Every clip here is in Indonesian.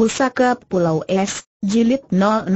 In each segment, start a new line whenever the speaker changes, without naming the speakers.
Pusaka Pulau Es, Jilid 06.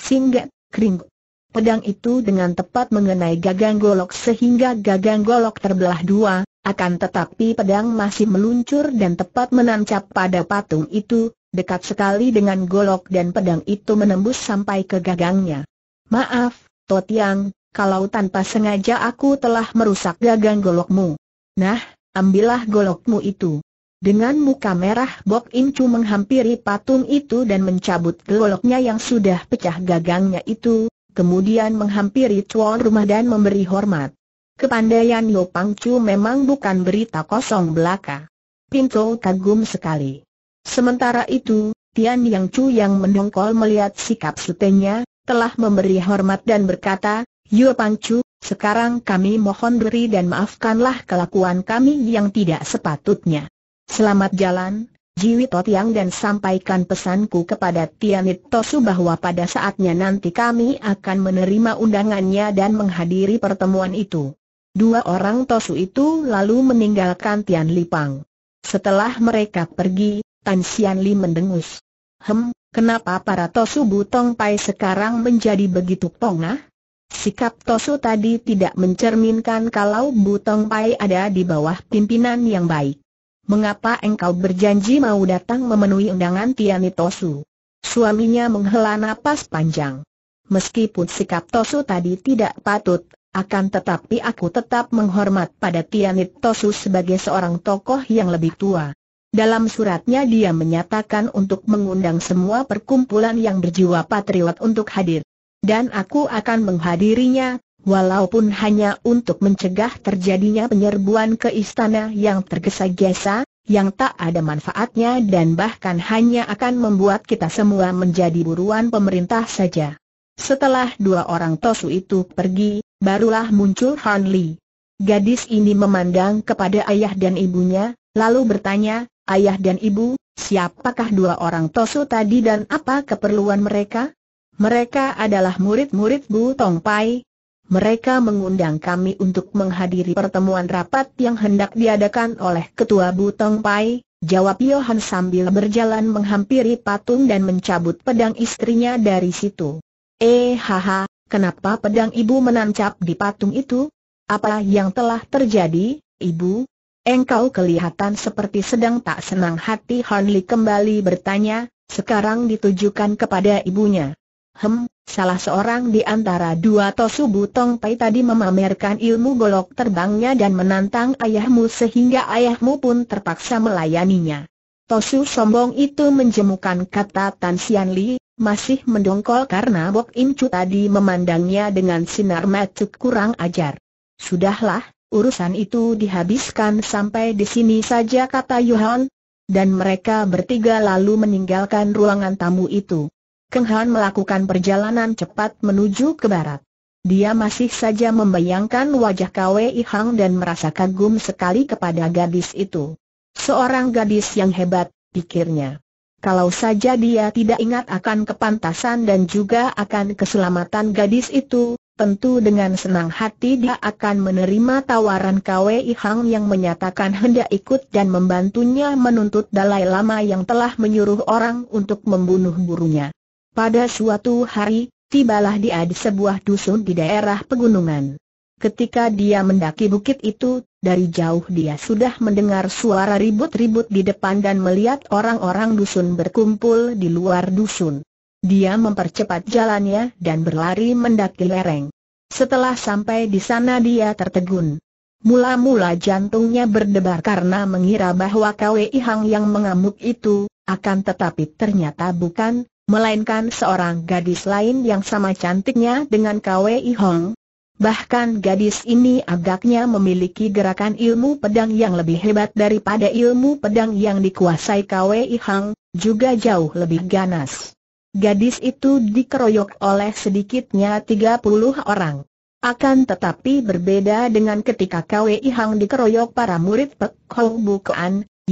Singgah, kring. Pedang itu dengan tepat mengenai gagang golok sehingga gagang golok terbelah dua, akan tetapi pedang masih meluncur dan tepat menancap pada patung itu, dekat sekali dengan golok dan pedang itu menembus sampai ke gagangnya. Maaf, Totiang, kalau tanpa sengaja aku telah merusak gagang golokmu. Nah, ambillah golokmu itu. Dengan muka merah Bok Im Chu menghampiri patung itu dan mencabut keloloknya yang sudah pecah gagangnya itu, kemudian menghampiri tuan rumah dan memberi hormat. Kepandaian Yo Pang Chu memang bukan berita kosong belaka. Pinto kagum sekali. Sementara itu, Tian Yang Chu yang mendongkol melihat sikap sutenya, telah memberi hormat dan berkata, Yo Pang Chu, sekarang kami mohon beri dan maafkanlah kelakuan kami yang tidak sepatutnya. Selamat jalan, Jiwi Totiang dan sampaikan pesanku kepada Tianit Tosu bahwa pada saatnya nanti kami akan menerima undangannya dan menghadiri pertemuan itu. Dua orang Tosu itu lalu meninggalkan Tian Lipang. Setelah mereka pergi, Tan Xian Li mendengus. Hem, kenapa para Tosu Butong Pai sekarang menjadi begitu pongah? Sikap Tosu tadi tidak mencerminkan kalau Butong Pai ada di bawah pimpinan yang baik mengapa engkau berjanji mau datang memenuhi undangan Tiani Tosu? Suaminya menghela napas panjang. Meskipun sikap Tosu tadi tidak patut, akan tetapi aku tetap menghormat pada Tianit Tosu sebagai seorang tokoh yang lebih tua. Dalam suratnya dia menyatakan untuk mengundang semua perkumpulan yang berjiwa patriot untuk hadir. Dan aku akan menghadirinya, walaupun hanya untuk mencegah terjadinya penyerbuan ke istana yang tergesa-gesa, yang tak ada manfaatnya dan bahkan hanya akan membuat kita semua menjadi buruan pemerintah saja. Setelah dua orang Tosu itu pergi, barulah muncul Han Li. Gadis ini memandang kepada ayah dan ibunya, lalu bertanya, Ayah dan ibu, siapakah dua orang Tosu tadi dan apa keperluan mereka? Mereka adalah murid-murid Bu Tong Pai, mereka mengundang kami untuk menghadiri pertemuan rapat yang hendak diadakan oleh Ketua Butong Pai, jawab Yohan sambil berjalan menghampiri patung dan mencabut pedang istrinya dari situ. Eh haha, kenapa pedang ibu menancap di patung itu? Apa yang telah terjadi, ibu? Engkau kelihatan seperti sedang tak senang hati Hanli kembali bertanya, sekarang ditujukan kepada ibunya. Hem, Salah seorang di antara dua Tosu Butong Pai tadi memamerkan ilmu golok terbangnya dan menantang ayahmu sehingga ayahmu pun terpaksa melayaninya. Tosu sombong itu menjemukan kata Tan Sian Li, masih mendongkol karena Bok Im Chu tadi memandangnya dengan sinar mata kurang ajar. Sudahlah, urusan itu dihabiskan sampai di sini saja kata Yuhan, dan mereka bertiga lalu meninggalkan ruangan tamu itu. Keng Han melakukan perjalanan cepat menuju ke barat. Dia masih saja membayangkan wajah Kwei Hang dan merasa kagum sekali kepada gadis itu. Seorang gadis yang hebat, pikirnya. Kalau saja dia tidak ingat akan kepantasan dan juga akan keselamatan gadis itu, tentu dengan senang hati dia akan menerima tawaran Kwei Hang yang menyatakan hendak ikut dan membantunya menuntut Dalai Lama yang telah menyuruh orang untuk membunuh burunya. Pada suatu hari, tibalah dia di sebuah dusun di daerah pegunungan. Ketika dia mendaki bukit itu, dari jauh dia sudah mendengar suara ribut-ribut di depan dan melihat orang-orang dusun berkumpul di luar dusun. Dia mempercepat jalannya dan berlari mendaki lereng. Setelah sampai di sana dia tertegun. Mula-mula jantungnya berdebar karena mengira bahwa KWI Hang yang mengamuk itu, akan tetapi ternyata bukan, melainkan seorang gadis lain yang sama cantiknya dengan Kwei Hong. Bahkan gadis ini agaknya memiliki gerakan ilmu pedang yang lebih hebat daripada ilmu pedang yang dikuasai Kwei Hong, juga jauh lebih ganas. Gadis itu dikeroyok oleh sedikitnya 30 orang. Akan tetapi berbeda dengan ketika Kwei Hong dikeroyok para murid Pek Hou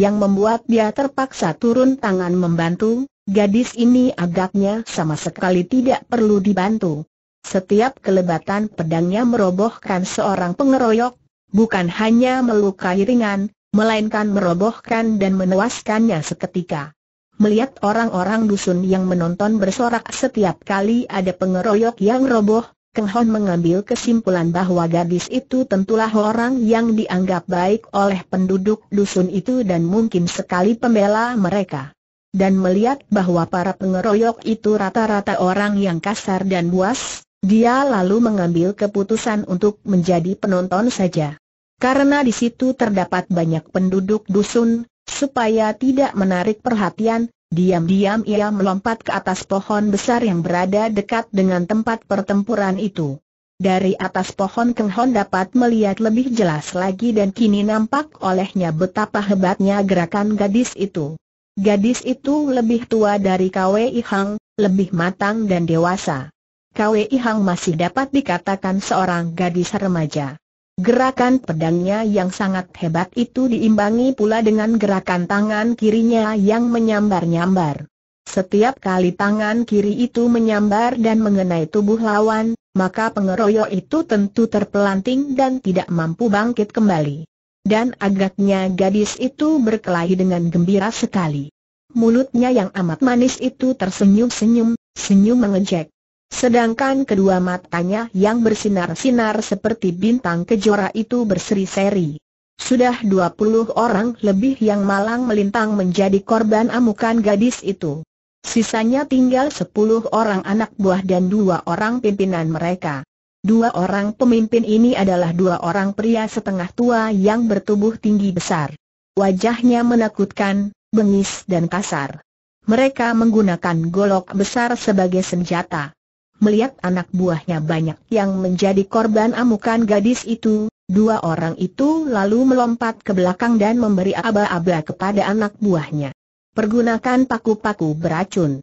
yang membuat dia terpaksa turun tangan membantu, Gadis ini agaknya sama sekali tidak perlu dibantu. Setiap kelebatan pedangnya merobohkan seorang pengeroyok, bukan hanya melukai ringan, melainkan merobohkan dan menewaskannya seketika. Melihat orang-orang dusun yang menonton bersorak setiap kali ada pengeroyok yang roboh, Keng Hon mengambil kesimpulan bahwa gadis itu tentulah orang yang dianggap baik oleh penduduk dusun itu dan mungkin sekali pembela mereka dan melihat bahwa para pengeroyok itu rata-rata orang yang kasar dan buas, dia lalu mengambil keputusan untuk menjadi penonton saja. Karena di situ terdapat banyak penduduk dusun, supaya tidak menarik perhatian, diam-diam ia melompat ke atas pohon besar yang berada dekat dengan tempat pertempuran itu. Dari atas pohon Keng dapat melihat lebih jelas lagi dan kini nampak olehnya betapa hebatnya gerakan gadis itu. Gadis itu lebih tua dari Kwei Ihang, lebih matang dan dewasa. Kwei Ihang masih dapat dikatakan seorang gadis remaja. Gerakan pedangnya yang sangat hebat itu diimbangi pula dengan gerakan tangan kirinya yang menyambar-nyambar. Setiap kali tangan kiri itu menyambar dan mengenai tubuh lawan, maka pengeroyok itu tentu terpelanting dan tidak mampu bangkit kembali. Dan agaknya gadis itu berkelahi dengan gembira sekali. Mulutnya yang amat manis itu tersenyum-senyum, senyum mengejek. Sedangkan kedua matanya yang bersinar-sinar seperti bintang kejora itu berseri-seri. Sudah dua puluh orang lebih yang malang melintang menjadi korban amukan gadis itu. Sisanya tinggal sepuluh orang anak buah dan dua orang pimpinan mereka. Dua orang pemimpin ini adalah dua orang pria setengah tua yang bertubuh tinggi besar. Wajahnya menakutkan, bengis dan kasar. Mereka menggunakan golok besar sebagai senjata. Melihat anak buahnya banyak yang menjadi korban amukan gadis itu, dua orang itu lalu melompat ke belakang dan memberi aba-aba kepada anak buahnya. Pergunakan paku-paku beracun.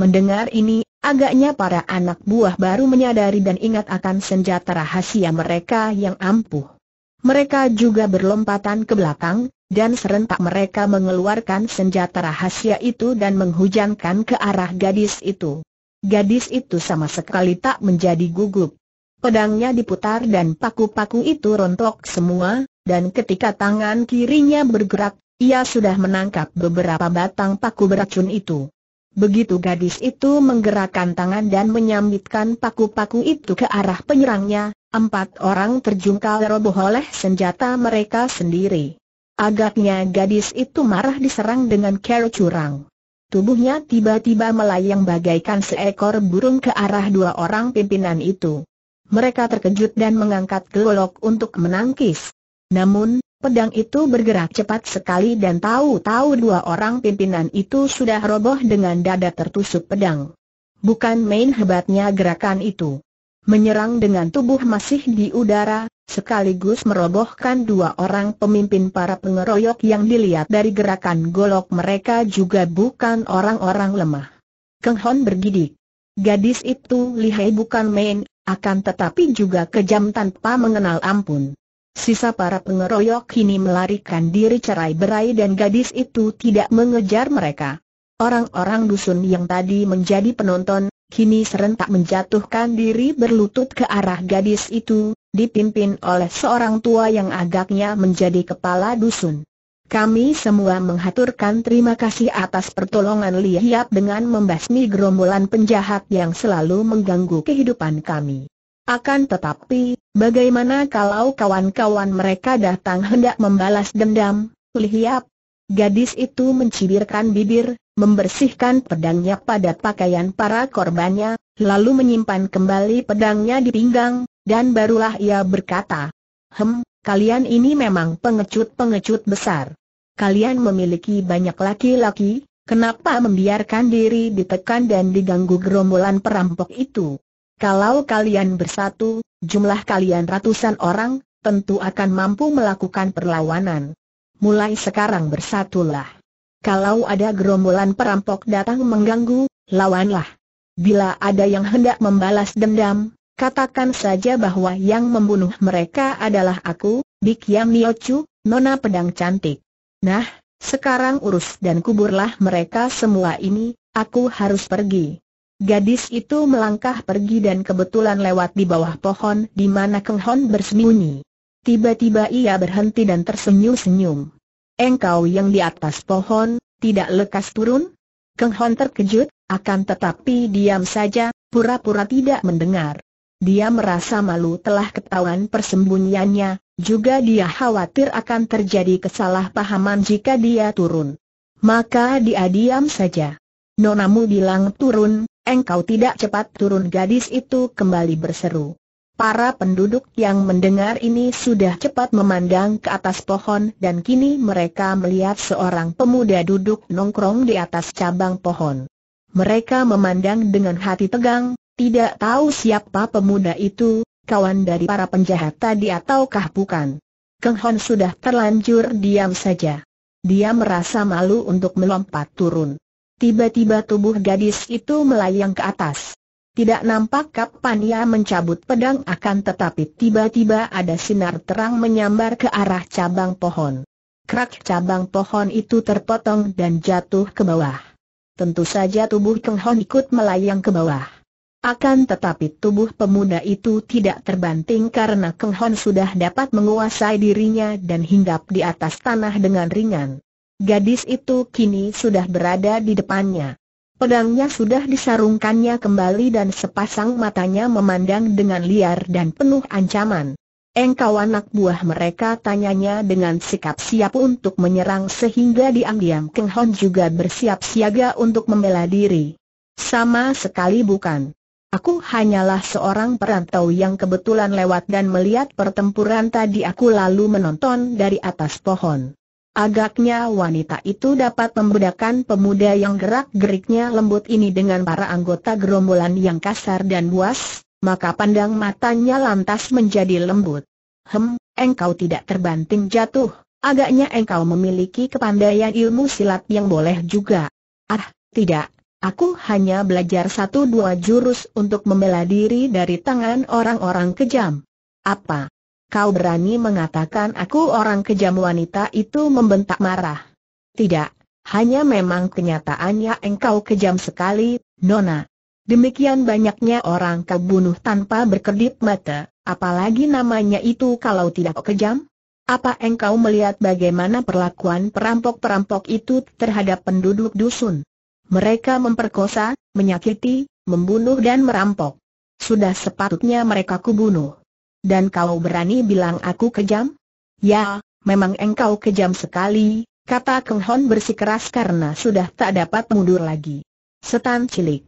Mendengar ini, agaknya para anak buah baru menyadari dan ingat akan senjata rahasia mereka yang ampuh. Mereka juga berlompatan ke belakang, dan serentak mereka mengeluarkan senjata rahasia itu dan menghujankan ke arah gadis itu. Gadis itu sama sekali tak menjadi gugup. Pedangnya diputar dan paku-paku itu rontok semua, dan ketika tangan kirinya bergerak, ia sudah menangkap beberapa batang paku beracun itu. Begitu gadis itu menggerakkan tangan dan menyambitkan paku-paku itu ke arah penyerangnya, empat orang terjungkal roboh oleh senjata mereka sendiri. Agaknya gadis itu marah diserang dengan cara curang. Tubuhnya tiba-tiba melayang bagaikan seekor burung ke arah dua orang pimpinan itu. Mereka terkejut dan mengangkat golok untuk menangkis. Namun, Pedang itu bergerak cepat sekali dan tahu-tahu dua orang pimpinan itu sudah roboh dengan dada tertusuk pedang. Bukan main hebatnya gerakan itu. Menyerang dengan tubuh masih di udara, sekaligus merobohkan dua orang pemimpin para pengeroyok yang dilihat dari gerakan golok mereka juga bukan orang-orang lemah. Keng Hon bergidik. Gadis itu lihai bukan main, akan tetapi juga kejam tanpa mengenal ampun. Sisa para pengeroyok kini melarikan diri cerai berai dan gadis itu tidak mengejar mereka. Orang-orang dusun yang tadi menjadi penonton, kini serentak menjatuhkan diri berlutut ke arah gadis itu, dipimpin oleh seorang tua yang agaknya menjadi kepala dusun. Kami semua menghaturkan terima kasih atas pertolongan Lihiap dengan membasmi gerombolan penjahat yang selalu mengganggu kehidupan kami. Akan tetapi, Bagaimana kalau kawan-kawan mereka datang hendak membalas dendam? lihiap? Gadis itu mencibirkan bibir, membersihkan pedangnya pada pakaian para korbannya, lalu menyimpan kembali pedangnya di pinggang, dan barulah ia berkata, Hem, kalian ini memang pengecut-pengecut besar. Kalian memiliki banyak laki-laki, kenapa membiarkan diri ditekan dan diganggu gerombolan perampok itu? Kalau kalian bersatu, Jumlah kalian ratusan orang, tentu akan mampu melakukan perlawanan. Mulai sekarang bersatulah. Kalau ada gerombolan perampok datang mengganggu, lawanlah. Bila ada yang hendak membalas dendam, katakan saja bahwa yang membunuh mereka adalah aku, Bik Yang Niochu, Nona Pedang Cantik. Nah, sekarang urus dan kuburlah mereka semua ini, aku harus pergi. Gadis itu melangkah pergi dan kebetulan lewat di bawah pohon di mana Keng Hon bersembunyi. Tiba-tiba ia berhenti dan tersenyum-senyum. Engkau yang di atas pohon, tidak lekas turun? Keng Hon terkejut, akan tetapi diam saja, pura-pura tidak mendengar. Dia merasa malu telah ketahuan persembunyiannya, juga dia khawatir akan terjadi kesalahpahaman jika dia turun. Maka dia diam saja. Nonamu bilang turun, Engkau tidak cepat turun gadis itu kembali berseru. Para penduduk yang mendengar ini sudah cepat memandang ke atas pohon dan kini mereka melihat seorang pemuda duduk nongkrong di atas cabang pohon. Mereka memandang dengan hati tegang, tidak tahu siapa pemuda itu, kawan dari para penjahat tadi ataukah bukan. Keng Hon sudah terlanjur diam saja. Dia merasa malu untuk melompat turun. Tiba-tiba tubuh gadis itu melayang ke atas. Tidak nampak kapan ia mencabut pedang akan tetapi tiba-tiba ada sinar terang menyambar ke arah cabang pohon. Krak cabang pohon itu terpotong dan jatuh ke bawah. Tentu saja tubuh Keng Hon ikut melayang ke bawah. Akan tetapi tubuh pemuda itu tidak terbanting karena Keng Hon sudah dapat menguasai dirinya dan hinggap di atas tanah dengan ringan. Gadis itu kini sudah berada di depannya. Pedangnya sudah disarungkannya kembali dan sepasang matanya memandang dengan liar dan penuh ancaman. Engkau anak buah mereka tanyanya dengan sikap siap untuk menyerang sehingga diam-diam Keng Hon juga bersiap siaga untuk membela diri. Sama sekali bukan. Aku hanyalah seorang perantau yang kebetulan lewat dan melihat pertempuran tadi aku lalu menonton dari atas pohon. Agaknya wanita itu dapat membedakan pemuda yang gerak-geriknya lembut ini dengan para anggota gerombolan yang kasar dan buas, maka pandang matanya lantas menjadi lembut. Hem, engkau tidak terbanting jatuh, agaknya engkau memiliki kepandaian ilmu silat yang boleh juga. Ah, tidak, aku hanya belajar satu dua jurus untuk membela diri dari tangan orang-orang kejam. Apa? Kau berani mengatakan aku orang kejam wanita itu membentak marah. Tidak, hanya memang kenyataannya engkau kejam sekali, Nona. Demikian banyaknya orang kau bunuh tanpa berkedip mata, apalagi namanya itu kalau tidak kejam? Apa engkau melihat bagaimana perlakuan perampok-perampok itu terhadap penduduk dusun? Mereka memperkosa, menyakiti, membunuh dan merampok. Sudah sepatutnya mereka kubunuh dan kau berani bilang aku kejam? Ya, memang engkau kejam sekali, kata Keng Hon bersikeras karena sudah tak dapat mundur lagi. Setan cilik.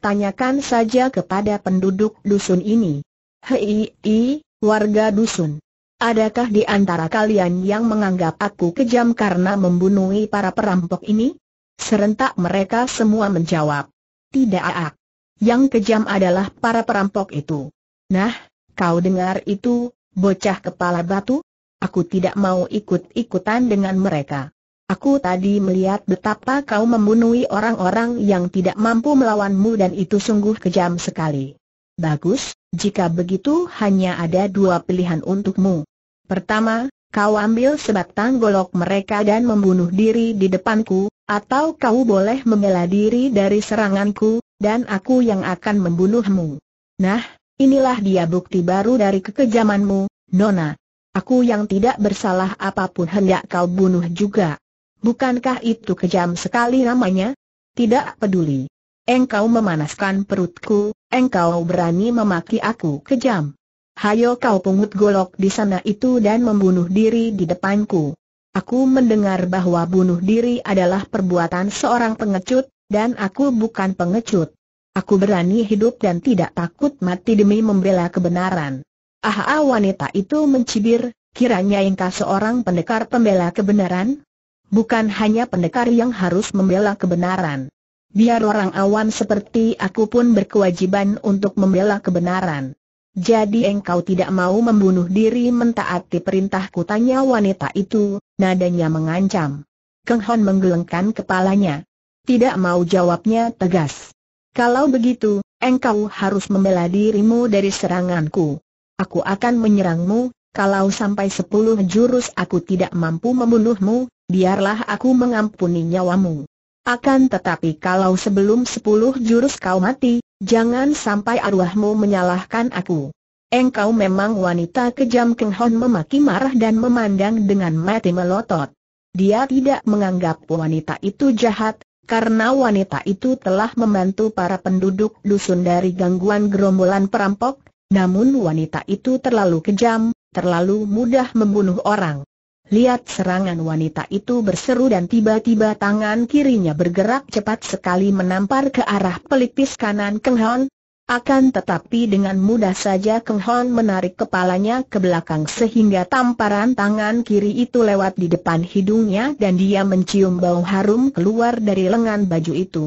Tanyakan saja kepada penduduk dusun ini. Hei, i, warga dusun. Adakah di antara kalian yang menganggap aku kejam karena membunuh para perampok ini? Serentak mereka semua menjawab. Tidak ak. Yang kejam adalah para perampok itu. Nah, Kau dengar itu, bocah kepala batu? Aku tidak mau ikut-ikutan dengan mereka. Aku tadi melihat betapa kau membunuh orang-orang yang tidak mampu melawanmu dan itu sungguh kejam sekali. Bagus, jika begitu hanya ada dua pilihan untukmu. Pertama, kau ambil sebatang golok mereka dan membunuh diri di depanku, atau kau boleh membela diri dari seranganku, dan aku yang akan membunuhmu. Nah, Inilah dia bukti baru dari kekejamanmu, Nona. Aku yang tidak bersalah apapun hendak kau bunuh juga. Bukankah itu kejam sekali namanya? Tidak peduli. Engkau memanaskan perutku, engkau berani memaki aku kejam. Hayo kau pungut golok di sana itu dan membunuh diri di depanku. Aku mendengar bahwa bunuh diri adalah perbuatan seorang pengecut, dan aku bukan pengecut. Aku berani hidup dan tidak takut mati demi membela kebenaran. Aha, ah, wanita itu mencibir, kiranya engkau seorang pendekar pembela kebenaran? Bukan hanya pendekar yang harus membela kebenaran. Biar orang awam seperti aku pun berkewajiban untuk membela kebenaran. Jadi engkau tidak mau membunuh diri mentaati perintahku tanya wanita itu, nadanya mengancam. Keng Hon menggelengkan kepalanya. Tidak mau jawabnya tegas. Kalau begitu, engkau harus membela dirimu dari seranganku. Aku akan menyerangmu, kalau sampai sepuluh jurus aku tidak mampu membunuhmu, biarlah aku mengampuni nyawamu. Akan tetapi kalau sebelum sepuluh jurus kau mati, jangan sampai arwahmu menyalahkan aku. Engkau memang wanita kejam Keng Hon memaki marah dan memandang dengan mati melotot. Dia tidak menganggap wanita itu jahat, karena wanita itu telah membantu para penduduk dusun dari gangguan gerombolan perampok, namun wanita itu terlalu kejam, terlalu mudah membunuh orang. Lihat serangan wanita itu berseru dan tiba-tiba tangan kirinya bergerak cepat sekali menampar ke arah pelipis kanan Keng Hon, akan tetapi dengan mudah saja Keng Hon menarik kepalanya ke belakang sehingga tamparan tangan kiri itu lewat di depan hidungnya dan dia mencium bau harum keluar dari lengan baju itu.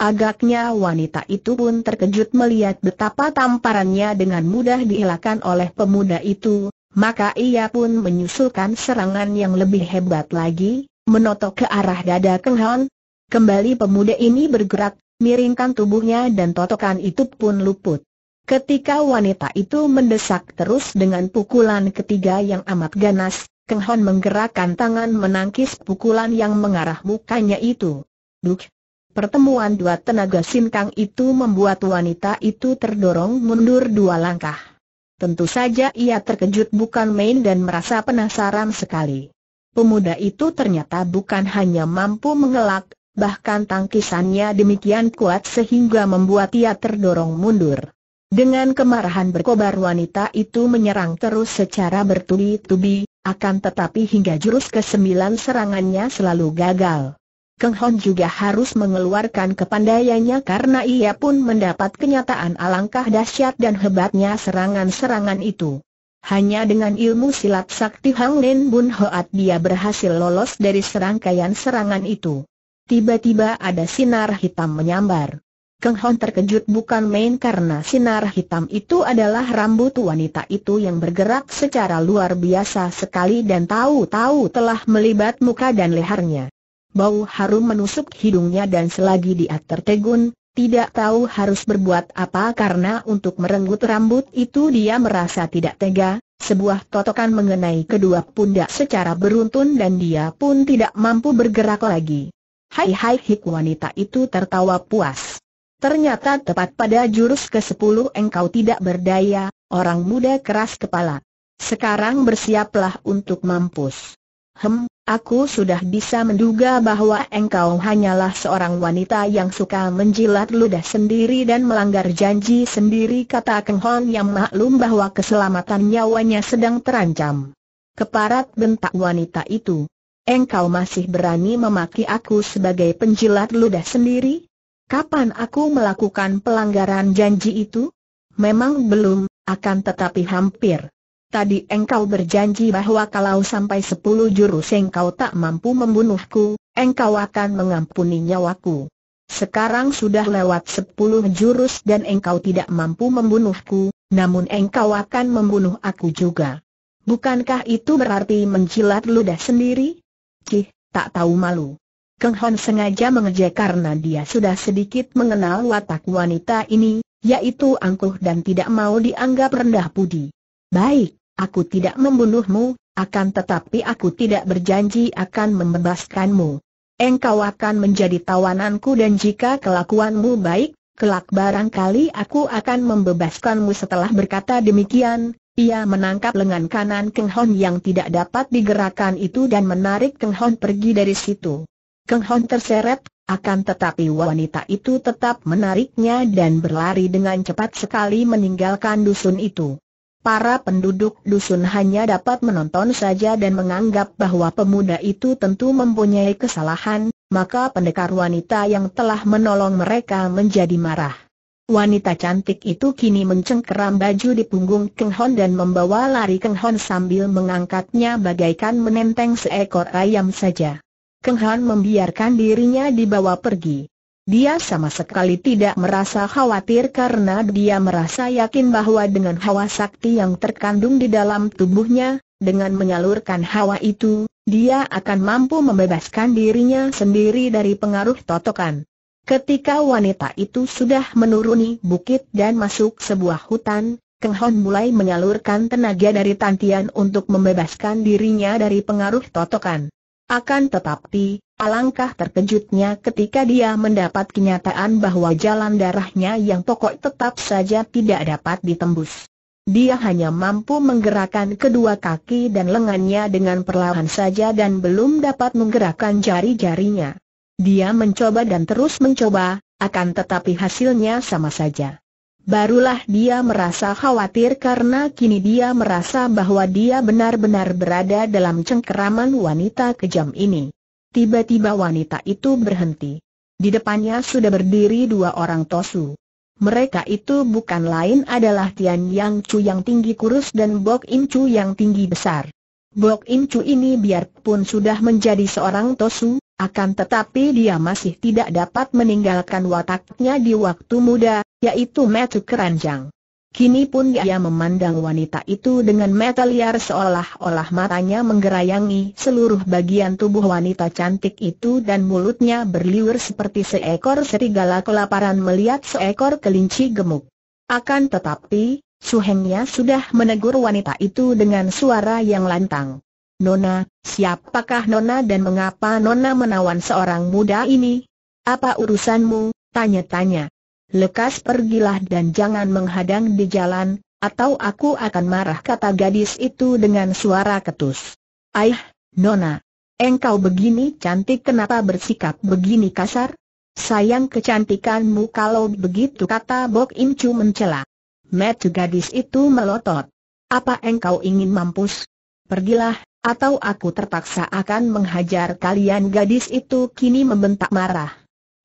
Agaknya wanita itu pun terkejut melihat betapa tamparannya dengan mudah dielakkan oleh pemuda itu, maka ia pun menyusulkan serangan yang lebih hebat lagi, menotok ke arah dada Keng Hon. Kembali pemuda ini bergerak miringkan tubuhnya dan totokan itu pun luput. Ketika wanita itu mendesak terus dengan pukulan ketiga yang amat ganas, Keng Hon menggerakkan tangan menangkis pukulan yang mengarah mukanya itu. Duk! Pertemuan dua tenaga sinkang itu membuat wanita itu terdorong mundur dua langkah. Tentu saja ia terkejut bukan main dan merasa penasaran sekali. Pemuda itu ternyata bukan hanya mampu mengelak, bahkan tangkisannya demikian kuat sehingga membuat ia terdorong mundur. Dengan kemarahan berkobar wanita itu menyerang terus secara bertubi-tubi, akan tetapi hingga jurus kesembilan serangannya selalu gagal. Keng Hon juga harus mengeluarkan kepandaiannya karena ia pun mendapat kenyataan alangkah dahsyat dan hebatnya serangan-serangan itu. Hanya dengan ilmu silat sakti Hang Lin Bun Hoat dia berhasil lolos dari serangkaian serangan itu. Tiba-tiba ada sinar hitam menyambar. Keng Hon terkejut bukan main karena sinar hitam itu adalah rambut wanita itu yang bergerak secara luar biasa sekali dan tahu-tahu telah melibat muka dan lehernya. Bau harum menusuk hidungnya dan selagi dia tertegun, tidak tahu harus berbuat apa karena untuk merenggut rambut itu dia merasa tidak tega, sebuah totokan mengenai kedua pundak secara beruntun dan dia pun tidak mampu bergerak lagi. Hai hai hik wanita itu tertawa puas. Ternyata tepat pada jurus ke-10 engkau tidak berdaya, orang muda keras kepala. Sekarang bersiaplah untuk mampus. Hem, aku sudah bisa menduga bahwa engkau hanyalah seorang wanita yang suka menjilat ludah sendiri dan melanggar janji sendiri kata Keng Hon yang maklum bahwa keselamatan nyawanya sedang terancam. Keparat bentak wanita itu. Engkau masih berani memaki aku sebagai penjilat ludah sendiri? Kapan aku melakukan pelanggaran janji itu? Memang belum, akan tetapi hampir. Tadi engkau berjanji bahwa kalau sampai sepuluh jurus engkau tak mampu membunuhku, engkau akan mengampuni nyawaku. Sekarang sudah lewat sepuluh jurus dan engkau tidak mampu membunuhku, namun engkau akan membunuh aku juga. Bukankah itu berarti menjilat ludah sendiri? Kih, tak tahu malu. Keng Hon sengaja mengejek karena dia sudah sedikit mengenal watak wanita ini, yaitu angkuh dan tidak mau dianggap rendah pudi. Baik, aku tidak membunuhmu, akan tetapi aku tidak berjanji akan membebaskanmu. Engkau akan menjadi tawananku dan jika kelakuanmu baik, kelak barangkali aku akan membebaskanmu setelah berkata demikian, ia menangkap lengan kanan Keng Hon yang tidak dapat digerakkan itu dan menarik Keng Hon pergi dari situ. Keng Hon terseret, akan tetapi wanita itu tetap menariknya dan berlari dengan cepat sekali meninggalkan dusun itu. Para penduduk dusun hanya dapat menonton saja dan menganggap bahwa pemuda itu tentu mempunyai kesalahan, maka pendekar wanita yang telah menolong mereka menjadi marah. Wanita cantik itu kini mencengkeram baju di punggung Keng Hon dan membawa lari Keng Hon sambil mengangkatnya bagaikan menenteng seekor ayam saja. Keng Hon membiarkan dirinya dibawa pergi. Dia sama sekali tidak merasa khawatir karena dia merasa yakin bahwa dengan hawa sakti yang terkandung di dalam tubuhnya, dengan menyalurkan hawa itu, dia akan mampu membebaskan dirinya sendiri dari pengaruh totokan. Ketika wanita itu sudah menuruni bukit dan masuk sebuah hutan, Keng Hon mulai menyalurkan tenaga dari Tantian untuk membebaskan dirinya dari pengaruh totokan. Akan tetapi, alangkah terkejutnya ketika dia mendapat kenyataan bahwa jalan darahnya yang pokok tetap saja tidak dapat ditembus. Dia hanya mampu menggerakkan kedua kaki dan lengannya dengan perlahan saja dan belum dapat menggerakkan jari-jarinya. Dia mencoba dan terus mencoba, akan tetapi hasilnya sama saja. Barulah dia merasa khawatir karena kini dia merasa bahwa dia benar-benar berada dalam cengkeraman wanita kejam ini. Tiba-tiba wanita itu berhenti. Di depannya sudah berdiri dua orang tosu. Mereka itu bukan lain adalah Tian Yang Chu yang tinggi kurus dan Bok Im Chu yang tinggi besar. Bok Im Chu ini biarpun sudah menjadi seorang tosu, akan tetapi dia masih tidak dapat meninggalkan wataknya di waktu muda, yaitu metu keranjang. Kini pun dia memandang wanita itu dengan mata liar seolah-olah matanya menggerayangi seluruh bagian tubuh wanita cantik itu dan mulutnya berliur seperti seekor serigala kelaparan melihat seekor kelinci gemuk. Akan tetapi, suhengnya sudah menegur wanita itu dengan suara yang lantang. Nona, siapakah Nona dan mengapa Nona menawan seorang muda ini? Apa urusanmu? Tanya-tanya. Lekas pergilah dan jangan menghadang di jalan, atau aku akan marah kata gadis itu dengan suara ketus. Aih, Nona. Engkau begini cantik kenapa bersikap begini kasar? Sayang kecantikanmu kalau begitu kata Bok Incu mencela. Metu gadis itu melotot. Apa engkau ingin mampus? pergilah, atau aku terpaksa akan menghajar kalian gadis itu kini membentak marah.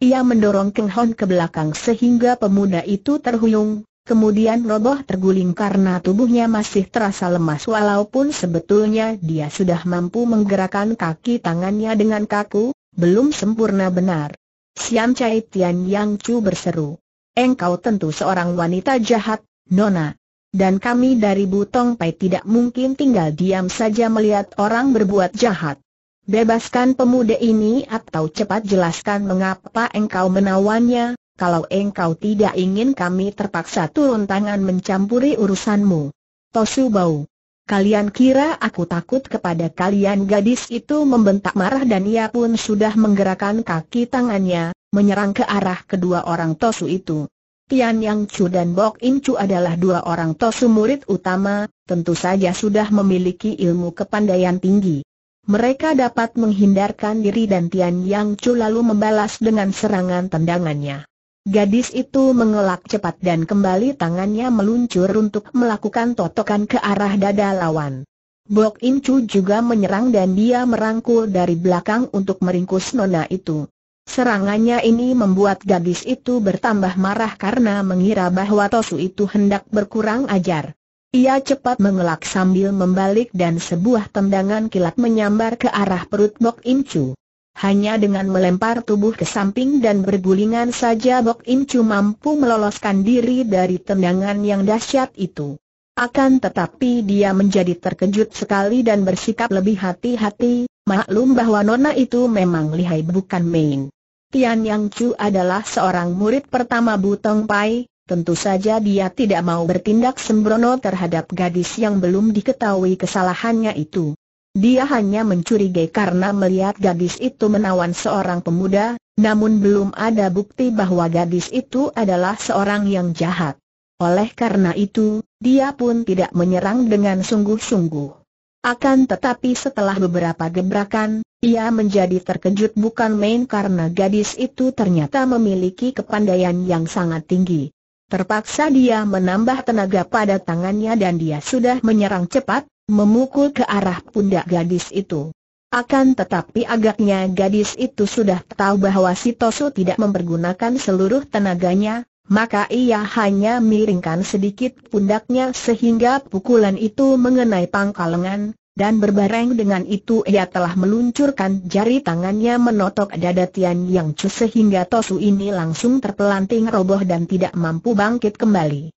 Ia mendorong Keng Hon ke belakang sehingga pemuda itu terhuyung, kemudian roboh terguling karena tubuhnya masih terasa lemas walaupun sebetulnya dia sudah mampu menggerakkan kaki tangannya dengan kaku, belum sempurna benar. Siam Chai Tian Yang Chu berseru. Engkau tentu seorang wanita jahat, Nona dan kami dari Butong Pai tidak mungkin tinggal diam saja melihat orang berbuat jahat. Bebaskan pemuda ini atau cepat jelaskan mengapa engkau menawannya, kalau engkau tidak ingin kami terpaksa turun tangan mencampuri urusanmu. Tosu Bau. Kalian kira aku takut kepada kalian gadis itu membentak marah dan ia pun sudah menggerakkan kaki tangannya, menyerang ke arah kedua orang Tosu itu. Tian Yang Chu dan Bok In Chu adalah dua orang tosu murid utama, tentu saja sudah memiliki ilmu kepandaian tinggi. Mereka dapat menghindarkan diri dan Tian Yang Chu lalu membalas dengan serangan tendangannya. Gadis itu mengelak cepat dan kembali tangannya meluncur untuk melakukan totokan ke arah dada lawan. Bok In Chu juga menyerang dan dia merangkul dari belakang untuk meringkus nona itu. Serangannya ini membuat gadis itu bertambah marah karena mengira bahwa Tosu itu hendak berkurang ajar. Ia cepat mengelak sambil membalik dan sebuah tendangan kilat menyambar ke arah perut Bok Im Chu. Hanya dengan melempar tubuh ke samping dan bergulingan saja Bok Im Chu mampu meloloskan diri dari tendangan yang dahsyat itu. Akan tetapi dia menjadi terkejut sekali dan bersikap lebih hati-hati, maklum bahwa Nona itu memang lihai bukan main. Tian Yang Chu adalah seorang murid pertama Butong Pai, tentu saja dia tidak mau bertindak sembrono terhadap gadis yang belum diketahui kesalahannya itu. Dia hanya mencurigai karena melihat gadis itu menawan seorang pemuda, namun belum ada bukti bahwa gadis itu adalah seorang yang jahat. Oleh karena itu, dia pun tidak menyerang dengan sungguh-sungguh. Akan tetapi setelah beberapa gebrakan, ia menjadi terkejut bukan main karena gadis itu ternyata memiliki kepandaian yang sangat tinggi. Terpaksa dia menambah tenaga pada tangannya dan dia sudah menyerang cepat, memukul ke arah pundak gadis itu. Akan tetapi agaknya gadis itu sudah tahu bahwa si Tosu tidak mempergunakan seluruh tenaganya, maka ia hanya miringkan sedikit pundaknya sehingga pukulan itu mengenai pangkal lengan, dan berbareng dengan itu ia telah meluncurkan jari tangannya menotok dada Tian Yang Chu sehingga Tosu ini langsung terpelanting roboh dan tidak mampu bangkit kembali.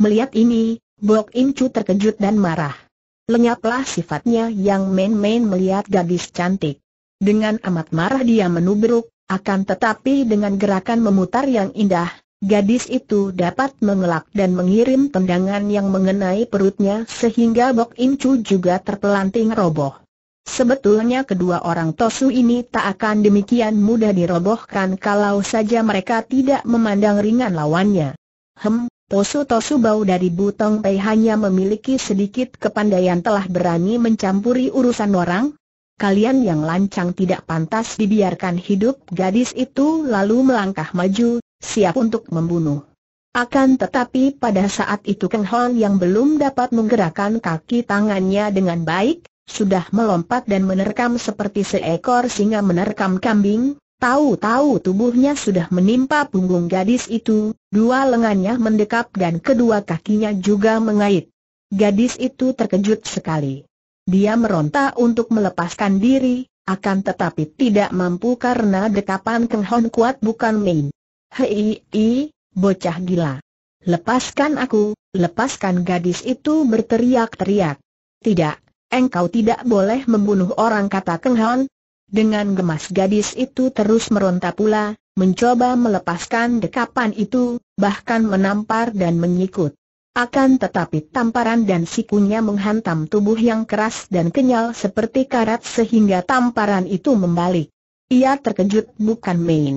Melihat ini, Bok Im Chu terkejut dan marah. Lenyaplah sifatnya yang main-main melihat gadis cantik. Dengan amat marah dia menubruk, akan tetapi dengan gerakan memutar yang indah, Gadis itu dapat mengelak dan mengirim tendangan yang mengenai perutnya sehingga Bok Incu juga terpelanting roboh. Sebetulnya kedua orang Tosu ini tak akan demikian mudah dirobohkan kalau saja mereka tidak memandang ringan lawannya. Hem, Tosu-tosu bau dari Butong Pei hanya memiliki sedikit kepandaian telah berani mencampuri urusan orang? Kalian yang lancang tidak pantas dibiarkan hidup gadis itu lalu melangkah maju, siap untuk membunuh. Akan tetapi pada saat itu Keng Hon yang belum dapat menggerakkan kaki tangannya dengan baik, sudah melompat dan menerkam seperti seekor singa menerkam kambing, tahu-tahu tubuhnya sudah menimpa punggung gadis itu, dua lengannya mendekap dan kedua kakinya juga mengait. Gadis itu terkejut sekali. Dia meronta untuk melepaskan diri, akan tetapi tidak mampu karena dekapan Keng Hon kuat bukan main. Hei, bocah gila. Lepaskan aku, lepaskan gadis itu berteriak-teriak. Tidak, engkau tidak boleh membunuh orang kata Keng Hon. Dengan gemas gadis itu terus meronta pula, mencoba melepaskan dekapan itu, bahkan menampar dan menyikut. Akan tetapi tamparan dan sikunya menghantam tubuh yang keras dan kenyal seperti karat sehingga tamparan itu membalik. Ia terkejut bukan main.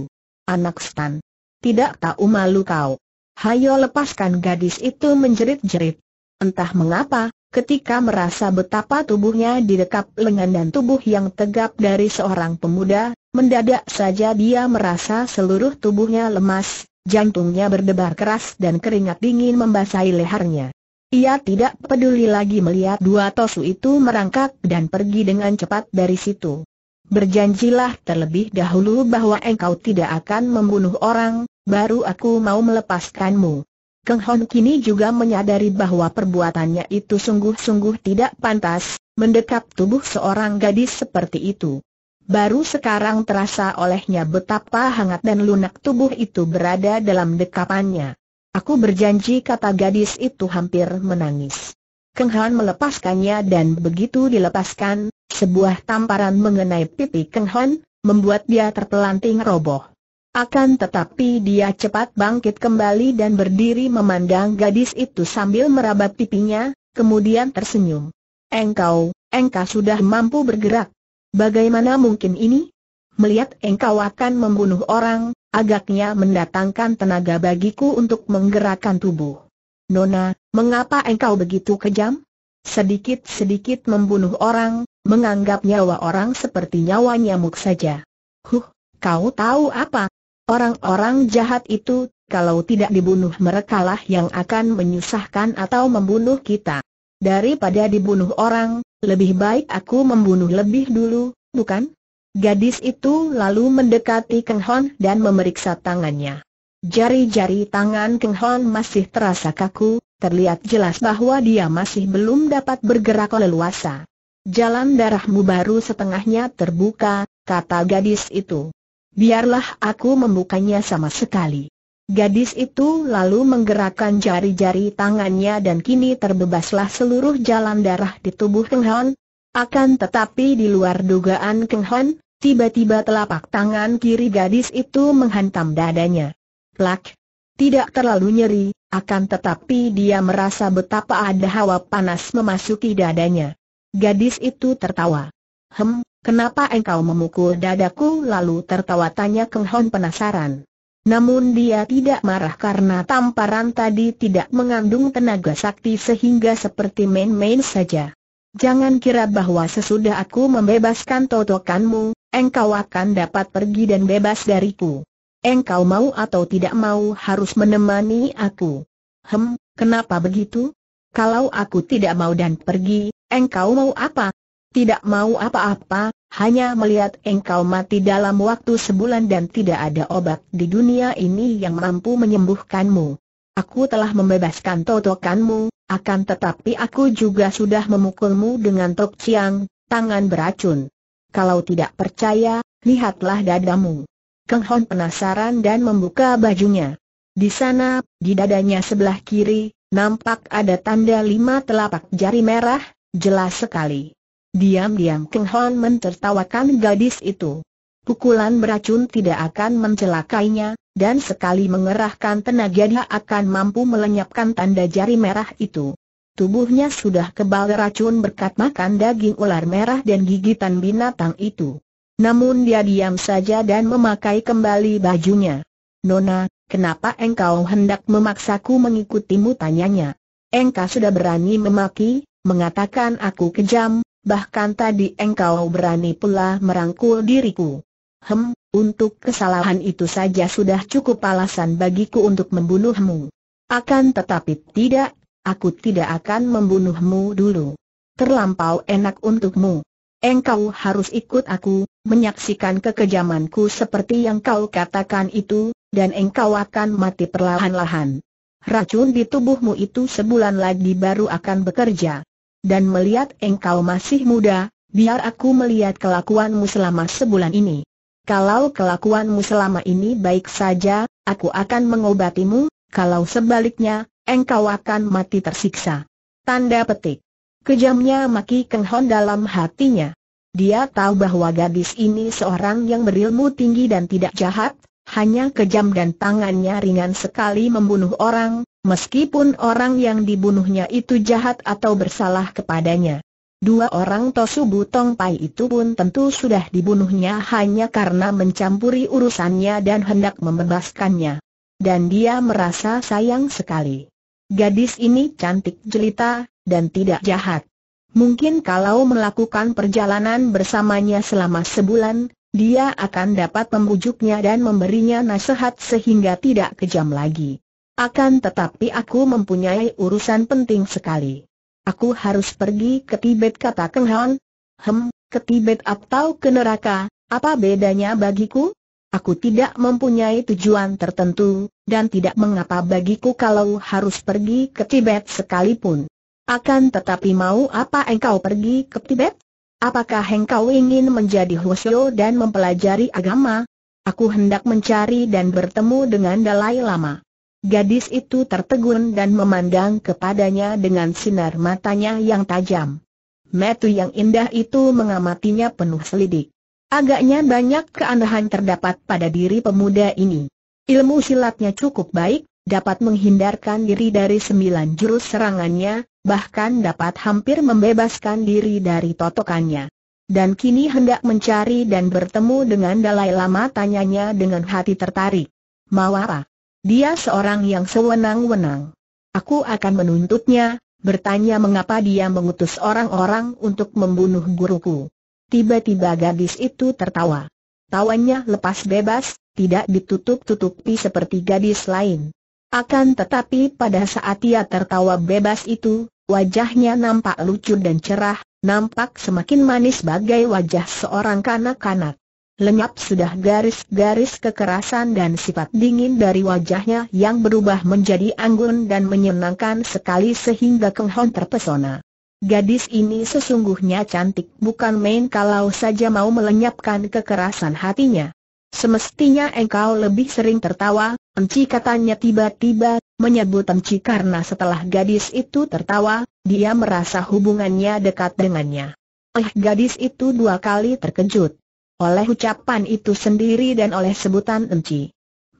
Anak Stan tidak tahu malu kau. Hayo lepaskan gadis itu menjerit-jerit. Entah mengapa, ketika merasa betapa tubuhnya didekap lengan dan tubuh yang tegap dari seorang pemuda, mendadak saja dia merasa seluruh tubuhnya lemas, jantungnya berdebar keras dan keringat dingin membasahi lehernya. Ia tidak peduli lagi melihat dua tosu itu merangkak dan pergi dengan cepat dari situ. Berjanjilah terlebih dahulu bahwa engkau tidak akan membunuh orang, baru aku mau melepaskanmu. Keng Hon kini juga menyadari bahwa perbuatannya itu sungguh-sungguh tidak pantas, mendekap tubuh seorang gadis seperti itu. Baru sekarang terasa olehnya betapa hangat dan lunak tubuh itu berada dalam dekapannya. Aku berjanji kata gadis itu hampir menangis. Keng Han melepaskannya dan begitu dilepaskan, sebuah tamparan mengenai pipi Keng Han, membuat dia terpelanting roboh. Akan tetapi dia cepat bangkit kembali dan berdiri memandang gadis itu sambil meraba pipinya, kemudian tersenyum. Engkau, engkau sudah mampu bergerak. Bagaimana mungkin ini? Melihat engkau akan membunuh orang, agaknya mendatangkan tenaga bagiku untuk menggerakkan tubuh. Nona, Mengapa engkau begitu kejam? Sedikit-sedikit membunuh orang, menganggap nyawa orang seperti nyawa nyamuk saja. Huh, kau tahu apa? Orang-orang jahat itu, kalau tidak dibunuh merekalah yang akan menyusahkan atau membunuh kita. Daripada dibunuh orang, lebih baik aku membunuh lebih dulu, bukan? Gadis itu lalu mendekati Keng Hon dan memeriksa tangannya. Jari-jari tangan Keng Hon masih terasa kaku, terlihat jelas bahwa dia masih belum dapat bergerak leluasa. Jalan darahmu baru setengahnya terbuka, kata gadis itu. Biarlah aku membukanya sama sekali. Gadis itu lalu menggerakkan jari-jari tangannya dan kini terbebaslah seluruh jalan darah di tubuh Keng Hon. Akan tetapi di luar dugaan Keng Hon, tiba-tiba telapak tangan kiri gadis itu menghantam dadanya. Plak, tidak terlalu nyeri, akan tetapi dia merasa betapa ada hawa panas memasuki dadanya. Gadis itu tertawa. Hem, kenapa engkau memukul dadaku lalu tertawa tanya Keng Hon penasaran. Namun dia tidak marah karena tamparan tadi tidak mengandung tenaga sakti sehingga seperti main-main saja. Jangan kira bahwa sesudah aku membebaskan totokanmu, engkau akan dapat pergi dan bebas dariku. Engkau mau atau tidak mau harus menemani aku. Hem, kenapa begitu? Kalau aku tidak mau dan pergi, engkau mau apa? Tidak mau apa-apa, hanya melihat engkau mati dalam waktu sebulan dan tidak ada obat di dunia ini yang mampu menyembuhkanmu. Aku telah membebaskan totokanmu, akan tetapi aku juga sudah memukulmu dengan tok siang, tangan beracun. Kalau tidak percaya, lihatlah dadamu. Kang Hon penasaran dan membuka bajunya. Di sana, di dadanya sebelah kiri, nampak ada tanda lima telapak jari merah, jelas sekali. Diam-diam Kang Hon mentertawakan gadis itu. Pukulan beracun tidak akan mencelakainya, dan sekali mengerahkan tenaga dia akan mampu melenyapkan tanda jari merah itu. Tubuhnya sudah kebal racun berkat makan daging ular merah dan gigitan binatang itu. Namun dia diam saja dan memakai kembali bajunya. Nona, kenapa engkau hendak memaksaku mengikutimu tanyanya? Engkau sudah berani memaki, mengatakan aku kejam, bahkan tadi engkau berani pula merangkul diriku. Hem, untuk kesalahan itu saja sudah cukup alasan bagiku untuk membunuhmu. Akan tetapi tidak, aku tidak akan membunuhmu dulu. Terlampau enak untukmu. Engkau harus ikut aku, menyaksikan kekejamanku seperti yang kau katakan itu, dan engkau akan mati perlahan-lahan. Racun di tubuhmu itu sebulan lagi baru akan bekerja. Dan melihat engkau masih muda, biar aku melihat kelakuanmu selama sebulan ini. Kalau kelakuanmu selama ini baik saja, aku akan mengobatimu, kalau sebaliknya, engkau akan mati tersiksa. Tanda petik. Kejamnya Maki Keng dalam hatinya. Dia tahu bahwa gadis ini seorang yang berilmu tinggi dan tidak jahat, hanya kejam dan tangannya ringan sekali membunuh orang, meskipun orang yang dibunuhnya itu jahat atau bersalah kepadanya. Dua orang Tosu Butong Pai itu pun tentu sudah dibunuhnya hanya karena mencampuri urusannya dan hendak membebaskannya. Dan dia merasa sayang sekali. Gadis ini cantik jelita, dan tidak jahat. Mungkin kalau melakukan perjalanan bersamanya selama sebulan, dia akan dapat membujuknya dan memberinya nasihat sehingga tidak kejam lagi. Akan tetapi aku mempunyai urusan penting sekali. Aku harus pergi ke Tibet kata Keng Han. Hem, ke Tibet atau ke neraka, apa bedanya bagiku? Aku tidak mempunyai tujuan tertentu, dan tidak mengapa bagiku kalau harus pergi ke Tibet sekalipun. Akan tetapi mau apa engkau pergi ke Tibet? Apakah engkau ingin menjadi Hwasyo dan mempelajari agama? Aku hendak mencari dan bertemu dengan Dalai Lama. Gadis itu tertegun dan memandang kepadanya dengan sinar matanya yang tajam. Metu yang indah itu mengamatinya penuh selidik. Agaknya banyak keanehan terdapat pada diri pemuda ini. Ilmu silatnya cukup baik, dapat menghindarkan diri dari sembilan jurus serangannya, bahkan dapat hampir membebaskan diri dari totokannya. Dan kini hendak mencari dan bertemu dengan Dalai Lama tanyanya dengan hati tertarik. Mawara. Dia seorang yang sewenang-wenang. Aku akan menuntutnya, bertanya mengapa dia mengutus orang-orang untuk membunuh guruku. Tiba-tiba gadis itu tertawa. Tawanya lepas bebas, tidak ditutup-tutupi seperti gadis lain. Akan tetapi pada saat ia tertawa bebas itu, wajahnya nampak lucu dan cerah, nampak semakin manis bagai wajah seorang kanak-kanak. Lenyap sudah garis-garis kekerasan dan sifat dingin dari wajahnya yang berubah menjadi anggun dan menyenangkan sekali sehingga Keng Hon terpesona. Gadis ini sesungguhnya cantik bukan main kalau saja mau melenyapkan kekerasan hatinya. Semestinya engkau lebih sering tertawa, Enci katanya tiba-tiba, menyebut Enci karena setelah gadis itu tertawa, dia merasa hubungannya dekat dengannya. Eh gadis itu dua kali terkejut. Oleh ucapan itu sendiri dan oleh sebutan Enci.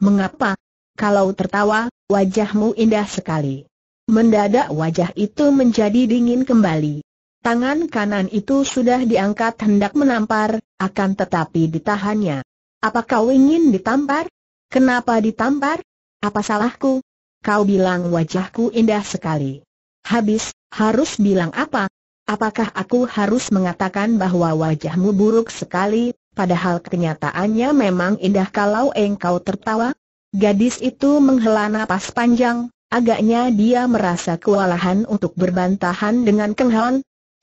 Mengapa? Kalau tertawa, wajahmu indah sekali. Mendadak wajah itu menjadi dingin kembali. Tangan kanan itu sudah diangkat hendak menampar, akan tetapi ditahannya. Apa kau ingin ditampar? Kenapa ditampar? Apa salahku? Kau bilang wajahku indah sekali. Habis, harus bilang apa? Apakah aku harus mengatakan bahwa wajahmu buruk sekali, padahal kenyataannya memang indah kalau engkau tertawa? Gadis itu menghela napas panjang, agaknya dia merasa kewalahan untuk berbantahan dengan Keng Hon.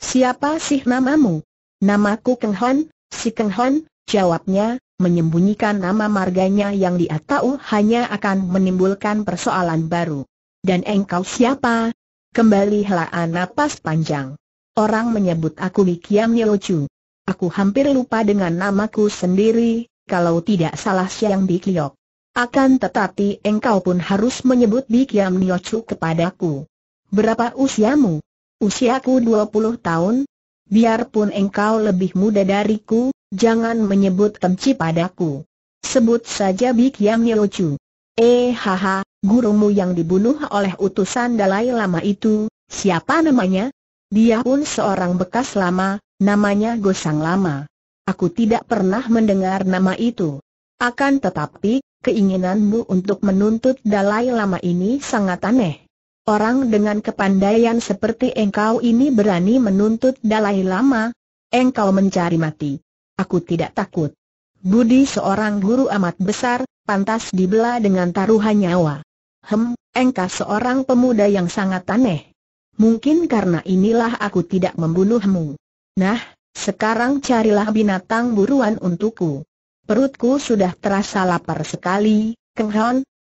Siapa sih namamu? Namaku Keng Hon, si Keng Hon, jawabnya, menyembunyikan nama marganya yang dia tahu hanya akan menimbulkan persoalan baru. Dan engkau siapa? Kembali helaan ah, napas panjang. Orang menyebut aku Mikiam Nilocu. Aku hampir lupa dengan namaku sendiri, kalau tidak salah Siang Bikiok. Akan tetapi engkau pun harus menyebut Bikiam Nilocu kepadaku. Berapa usiamu? Usiaku 20 tahun. Biarpun engkau lebih muda dariku, Jangan menyebut temci padaku. Sebut saja Bik Yang Nilocu. Eh haha, gurumu yang dibunuh oleh utusan Dalai Lama itu, siapa namanya? Dia pun seorang bekas lama, namanya Gosang Lama. Aku tidak pernah mendengar nama itu. Akan tetapi, keinginanmu untuk menuntut Dalai Lama ini sangat aneh. Orang dengan kepandaian seperti engkau ini berani menuntut Dalai Lama, engkau mencari mati aku tidak takut. Budi seorang guru amat besar, pantas dibela dengan taruhan nyawa. Hem, engkau seorang pemuda yang sangat aneh. Mungkin karena inilah aku tidak membunuhmu. Nah, sekarang carilah binatang buruan untukku. Perutku sudah terasa lapar sekali, Keng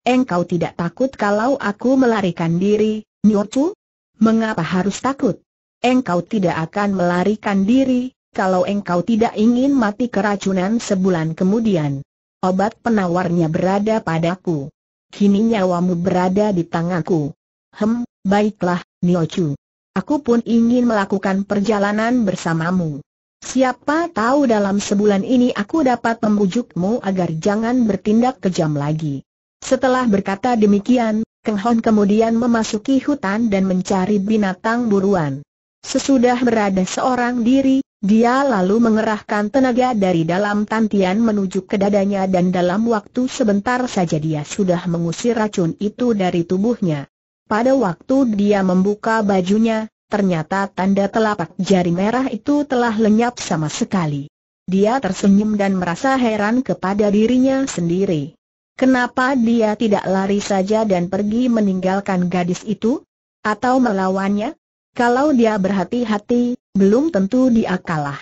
Engkau tidak takut kalau aku melarikan diri, Nyocu? Mengapa harus takut? Engkau tidak akan melarikan diri, kalau engkau tidak ingin mati keracunan sebulan kemudian. Obat penawarnya berada padaku. Kini nyawamu berada di tanganku. Hem, baiklah, Niochu. Aku pun ingin melakukan perjalanan bersamamu. Siapa tahu dalam sebulan ini aku dapat membujukmu agar jangan bertindak kejam lagi. Setelah berkata demikian, Keng Hon kemudian memasuki hutan dan mencari binatang buruan. Sesudah berada seorang diri, dia lalu mengerahkan tenaga dari dalam tantian menuju ke dadanya dan dalam waktu sebentar saja dia sudah mengusir racun itu dari tubuhnya. Pada waktu dia membuka bajunya, ternyata tanda telapak jari merah itu telah lenyap sama sekali. Dia tersenyum dan merasa heran kepada dirinya sendiri. Kenapa dia tidak lari saja dan pergi meninggalkan gadis itu? Atau melawannya? Kalau dia berhati-hati, belum tentu dia kalah.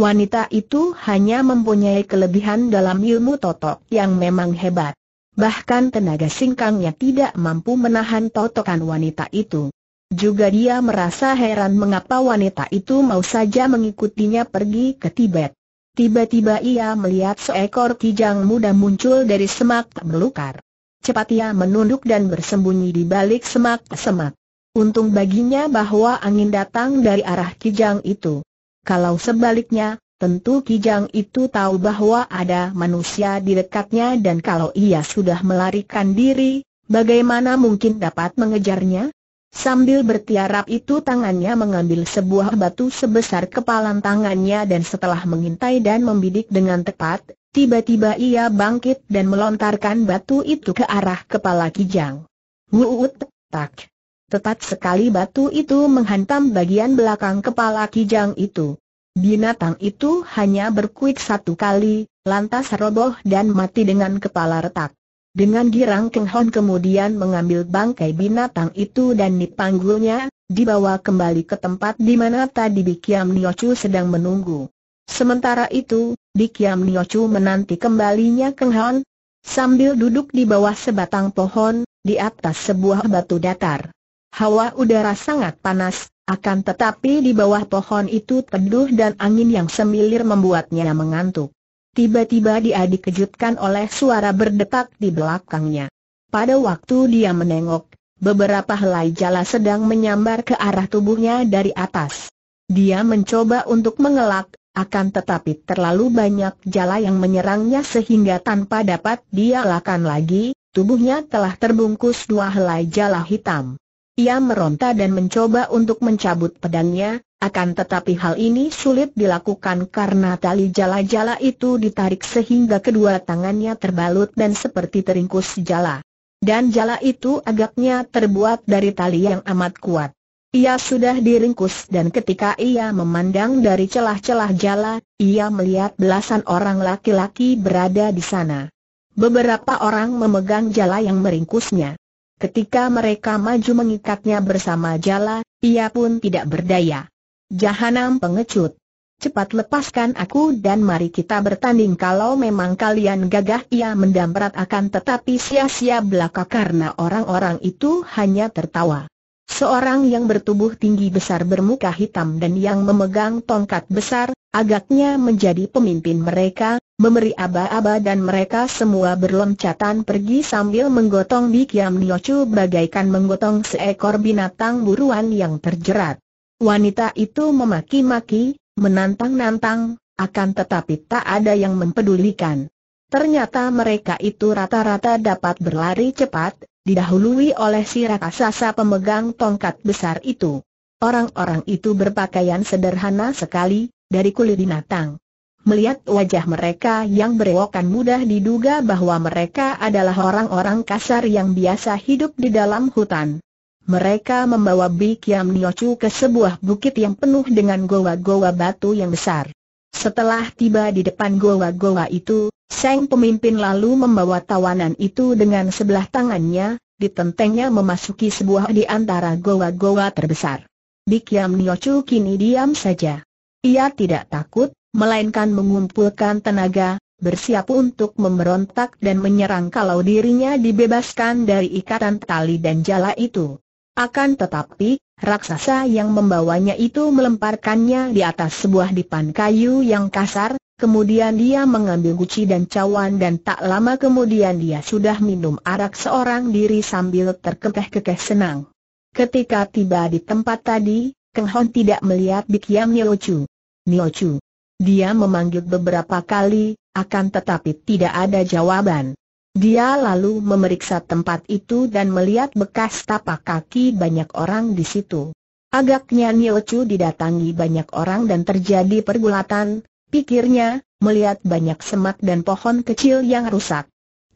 Wanita itu hanya mempunyai kelebihan dalam ilmu totok yang memang hebat. Bahkan tenaga singkangnya tidak mampu menahan totokan wanita itu. Juga dia merasa heran mengapa wanita itu mau saja mengikutinya pergi ke Tibet. Tiba-tiba ia melihat seekor kijang muda muncul dari semak belukar. Cepat ia menunduk dan bersembunyi di balik semak-semak. Untung baginya bahwa angin datang dari arah Kijang itu. Kalau sebaliknya, tentu Kijang itu tahu bahwa ada manusia di dekatnya dan kalau ia sudah melarikan diri, bagaimana mungkin dapat mengejarnya? Sambil bertiarap itu tangannya mengambil sebuah batu sebesar kepalan tangannya dan setelah mengintai dan membidik dengan tepat, tiba-tiba ia bangkit dan melontarkan batu itu ke arah kepala Kijang. Wuut, tak. Tepat sekali batu itu menghantam bagian belakang kepala kijang itu. Binatang itu hanya berkuik satu kali, lantas roboh dan mati dengan kepala retak. Dengan girang Keng Hon kemudian mengambil bangkai binatang itu dan dipanggulnya, dibawa kembali ke tempat di mana tadi Bikiam Niochu sedang menunggu. Sementara itu, Bikiam Niochu menanti kembalinya Keng Hon, sambil duduk di bawah sebatang pohon, di atas sebuah batu datar. Hawa udara sangat panas, akan tetapi di bawah pohon itu teduh dan angin yang semilir membuatnya mengantuk. Tiba-tiba dia dikejutkan oleh suara berdetak di belakangnya. Pada waktu dia menengok, beberapa helai jala sedang menyambar ke arah tubuhnya dari atas. Dia mencoba untuk mengelak, akan tetapi terlalu banyak jala yang menyerangnya sehingga tanpa dapat dia lakukan lagi, tubuhnya telah terbungkus dua helai jala hitam. Ia meronta dan mencoba untuk mencabut pedangnya, akan tetapi hal ini sulit dilakukan karena tali jala-jala itu ditarik sehingga kedua tangannya terbalut dan seperti teringkus jala. Dan jala itu agaknya terbuat dari tali yang amat kuat. Ia sudah diringkus dan ketika ia memandang dari celah-celah jala, ia melihat belasan orang laki-laki berada di sana. Beberapa orang memegang jala yang meringkusnya. Ketika mereka maju mengikatnya bersama jala, ia pun tidak berdaya. Jahanam pengecut. Cepat lepaskan aku dan mari kita bertanding kalau memang kalian gagah ia mendamprat akan tetapi sia-sia belaka karena orang-orang itu hanya tertawa. Seorang yang bertubuh tinggi besar bermuka hitam dan yang memegang tongkat besar, agaknya menjadi pemimpin mereka, memberi aba-aba dan mereka semua berloncatan pergi sambil menggotong Bikiam Niochu bagaikan menggotong seekor binatang buruan yang terjerat. Wanita itu memaki-maki, menantang-nantang, akan tetapi tak ada yang mempedulikan. Ternyata mereka itu rata-rata dapat berlari cepat, didahului oleh si raksasa pemegang tongkat besar itu. Orang-orang itu berpakaian sederhana sekali, dari kulit binatang. Melihat wajah mereka yang berewokan mudah diduga bahwa mereka adalah orang-orang kasar yang biasa hidup di dalam hutan. Mereka membawa Bikiam Niochu ke sebuah bukit yang penuh dengan goa-goa batu yang besar. Setelah tiba di depan goa-goa itu, Seng pemimpin lalu membawa tawanan itu dengan sebelah tangannya, ditentengnya memasuki sebuah di antara goa-goa terbesar. Bikiam Niochu kini diam saja. Ia tidak takut, melainkan mengumpulkan tenaga, bersiap untuk memberontak dan menyerang kalau dirinya dibebaskan dari ikatan tali dan jala itu. Akan tetapi, raksasa yang membawanya itu melemparkannya di atas sebuah dipan kayu yang kasar, kemudian dia mengambil guci dan cawan dan tak lama kemudian dia sudah minum arak seorang diri sambil terkekeh-kekeh senang. Ketika tiba di tempat tadi, Keng Hon tidak melihat Bik Yam Niochu. Niochu, dia memanggil beberapa kali, akan tetapi tidak ada jawaban. Dia lalu memeriksa tempat itu dan melihat bekas tapak kaki banyak orang di situ. Agaknya Nio Chu didatangi banyak orang dan terjadi pergulatan, pikirnya, melihat banyak semak dan pohon kecil yang rusak.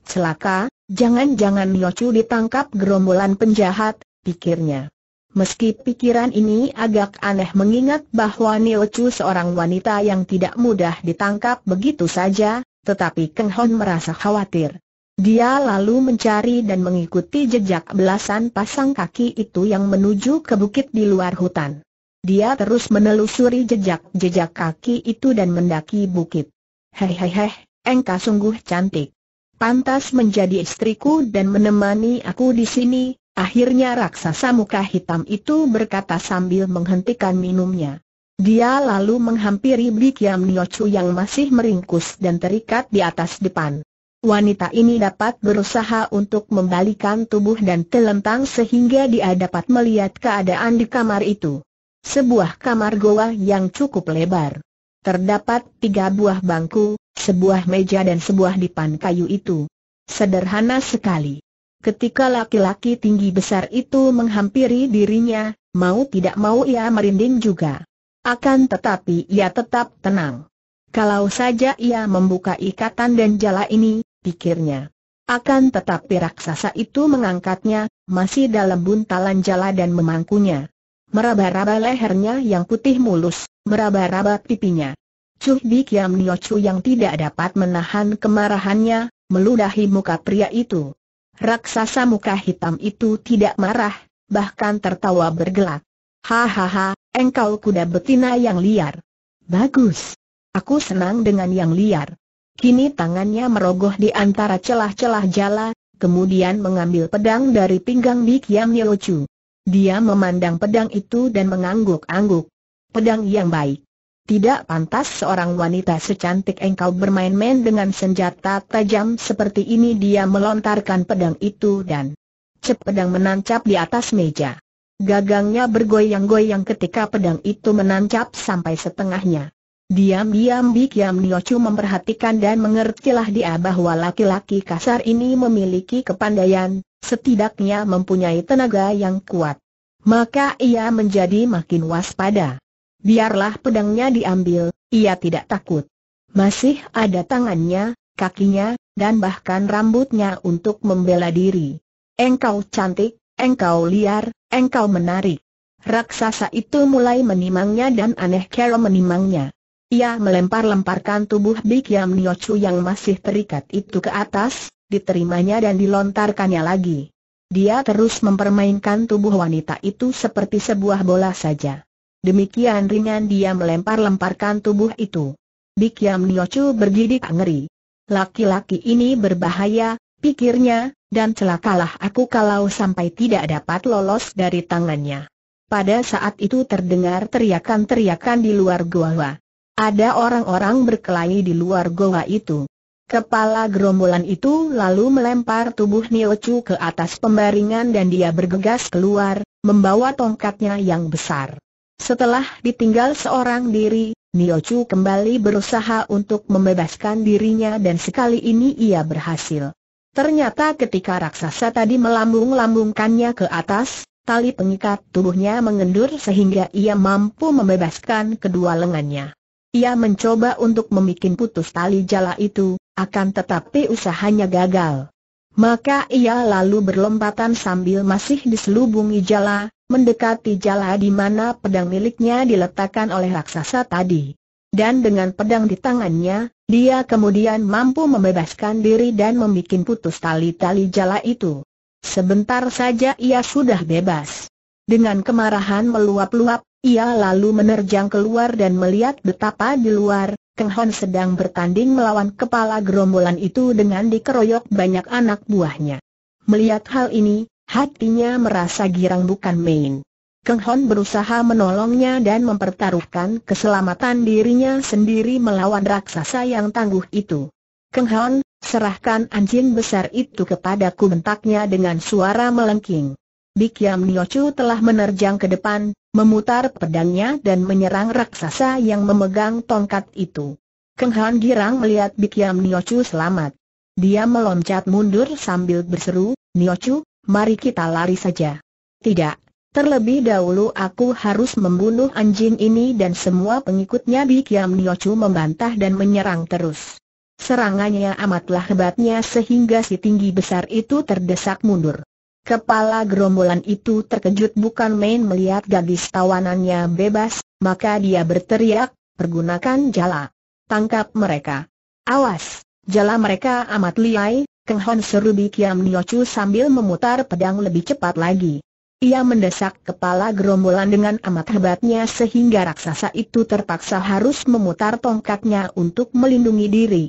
Celaka, jangan-jangan Nio Chu ditangkap gerombolan penjahat, pikirnya. Meski pikiran ini agak aneh mengingat bahwa Nil seorang wanita yang tidak mudah ditangkap begitu saja, tetapi Keng Hon merasa khawatir. Dia lalu mencari dan mengikuti jejak belasan pasang kaki itu yang menuju ke bukit di luar hutan. Dia terus menelusuri jejak-jejak kaki itu dan mendaki bukit. Hei hei hei, engkau sungguh cantik. Pantas menjadi istriku dan menemani aku di sini, Akhirnya raksasa muka hitam itu berkata sambil menghentikan minumnya. Dia lalu menghampiri Bikiam Niochu yang masih meringkus dan terikat di atas depan. Wanita ini dapat berusaha untuk membalikan tubuh dan telentang sehingga dia dapat melihat keadaan di kamar itu. Sebuah kamar goa yang cukup lebar. Terdapat tiga buah bangku, sebuah meja dan sebuah dipan kayu itu. Sederhana sekali. Ketika laki-laki tinggi besar itu menghampiri dirinya, mau tidak mau ia merinding juga. Akan tetapi ia tetap tenang. Kalau saja ia membuka ikatan dan jala ini, pikirnya. Akan tetapi raksasa itu mengangkatnya, masih dalam buntalan jala dan memangkunya. Meraba-raba lehernya yang putih mulus, meraba-raba pipinya. Cuh Bi Kiam Chu yang tidak dapat menahan kemarahannya, meludahi muka pria itu. Raksasa muka hitam itu tidak marah, bahkan tertawa bergelak. Hahaha, engkau kuda betina yang liar. Bagus. Aku senang dengan yang liar. Kini tangannya merogoh di antara celah-celah jala, kemudian mengambil pedang dari pinggang Bik Yam Chu. Dia memandang pedang itu dan mengangguk-angguk. Pedang yang baik. Tidak pantas seorang wanita secantik engkau bermain-main dengan senjata tajam seperti ini Dia melontarkan pedang itu dan Cep pedang menancap di atas meja Gagangnya bergoyang-goyang ketika pedang itu menancap sampai setengahnya Diam-diam bik Yam Niochu memperhatikan dan mengertilah dia bahwa laki-laki kasar ini memiliki kepandaian, setidaknya mempunyai tenaga yang kuat. Maka ia menjadi makin waspada biarlah pedangnya diambil, ia tidak takut. Masih ada tangannya, kakinya, dan bahkan rambutnya untuk membela diri. Engkau cantik, engkau liar, engkau menarik. Raksasa itu mulai menimangnya dan aneh kero menimangnya. Ia melempar-lemparkan tubuh Big Yam Niochu yang masih terikat itu ke atas, diterimanya dan dilontarkannya lagi. Dia terus mempermainkan tubuh wanita itu seperti sebuah bola saja. Demikian ringan dia melempar-lemparkan tubuh itu. Bikyam Niochu bergidik ngeri. Laki-laki ini berbahaya, pikirnya, dan celakalah aku kalau sampai tidak dapat lolos dari tangannya. Pada saat itu terdengar teriakan-teriakan di luar goa. Ada orang-orang berkelahi di luar goa itu. Kepala gerombolan itu lalu melempar tubuh Niochu ke atas pembaringan dan dia bergegas keluar, membawa tongkatnya yang besar. Setelah ditinggal seorang diri, Niochu kembali berusaha untuk membebaskan dirinya dan sekali ini ia berhasil. Ternyata ketika raksasa tadi melambung-lambungkannya ke atas, tali pengikat tubuhnya mengendur sehingga ia mampu membebaskan kedua lengannya. Ia mencoba untuk membuat putus tali jala itu, akan tetapi usahanya gagal. Maka ia lalu berlompatan sambil masih diselubungi jala, mendekati jala di mana pedang miliknya diletakkan oleh raksasa tadi. Dan dengan pedang di tangannya, dia kemudian mampu membebaskan diri dan membuat putus tali-tali jala itu. Sebentar saja ia sudah bebas. Dengan kemarahan meluap-luap, ia lalu menerjang keluar dan melihat betapa di luar, Keng Hon sedang bertanding melawan kepala gerombolan itu dengan dikeroyok banyak anak buahnya. Melihat hal ini, hatinya merasa girang bukan main. Keng Hon berusaha menolongnya dan mempertaruhkan keselamatan dirinya sendiri melawan raksasa yang tangguh itu. Keng Hon, serahkan anjing besar itu kepadaku bentaknya dengan suara melengking. Bikiam Niochu telah menerjang ke depan, memutar pedangnya dan menyerang raksasa yang memegang tongkat itu. Keng Han girang melihat Bikiam Niochu selamat. Dia meloncat mundur sambil berseru, Niochu, mari kita lari saja. Tidak, Terlebih dahulu aku harus membunuh anjing ini dan semua pengikutnya Bikiam Niochu membantah dan menyerang terus. Serangannya amatlah hebatnya sehingga si tinggi besar itu terdesak mundur. Kepala gerombolan itu terkejut bukan main melihat gadis tawanannya bebas, maka dia berteriak, pergunakan jala. Tangkap mereka. Awas, jala mereka amat liai, Keng Hon seru Bikiam Niochu sambil memutar pedang lebih cepat lagi. Ia mendesak kepala gerombolan dengan amat hebatnya sehingga raksasa itu terpaksa harus memutar tongkatnya untuk melindungi diri.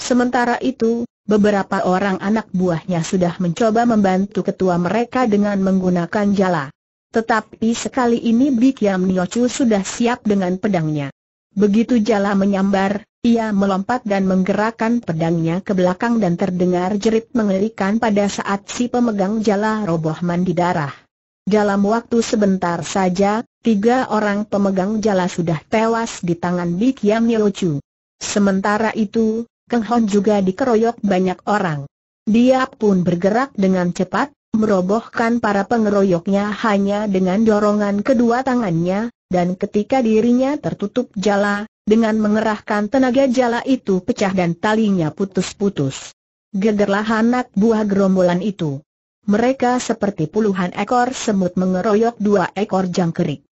Sementara itu, beberapa orang anak buahnya sudah mencoba membantu ketua mereka dengan menggunakan jala. Tetapi sekali ini Bikiam Niochu sudah siap dengan pedangnya. Begitu jala menyambar, ia melompat dan menggerakkan pedangnya ke belakang dan terdengar jerit mengerikan pada saat si pemegang jala roboh mandi darah. Dalam waktu sebentar saja, tiga orang pemegang jala sudah tewas di tangan Bikiam Niochu. Sementara itu, Keng Hon juga dikeroyok banyak orang. Dia pun bergerak dengan cepat, merobohkan para pengeroyoknya hanya dengan dorongan kedua tangannya, dan ketika dirinya tertutup jala, dengan mengerahkan tenaga jala itu pecah dan talinya putus-putus. Gegerlah anak buah gerombolan itu. Mereka seperti puluhan ekor semut mengeroyok dua ekor jangkrik.